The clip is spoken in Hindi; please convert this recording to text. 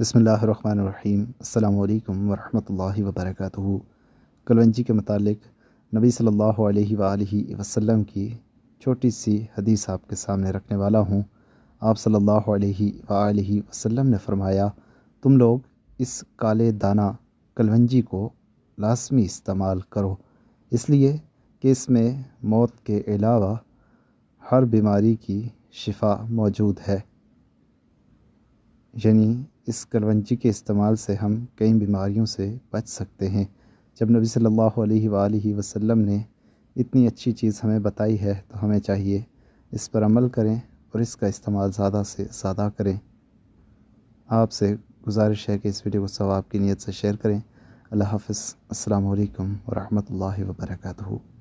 बसमीम् अल्लाम वरहमल वबरक कलवंजी के मतलब नबी सल्लल्लाहु वसम की छोटी सी हदीस आपके सामने रखने वाला हूँ आप सल्लल्लाहु अलैहि वसल्लम ने फरमाया तुम लोग इस काले दाना कलवंजी को लाजमी इस्तेमाल करो इसलिए कि इसमें मौत के अलावा हर बीमारी की शिफा मौजूद है यानी इस करवंजी के इस्तेमाल से हम कई बीमारियों से बच सकते हैं जब नबी सल्लल्लाहु अलैहि वसल्लम ने इतनी अच्छी चीज़ हमें बताई है तो हमें चाहिए इस पर अमल करें और इसका इस्तेमाल ज़्यादा से ज़्यादा करें आपसे गुजारिश है कि इस वीडियो को सवाब की नीयत से शेयर करें अल्लाह हाफ़ अल्लाम वरहमल वर्का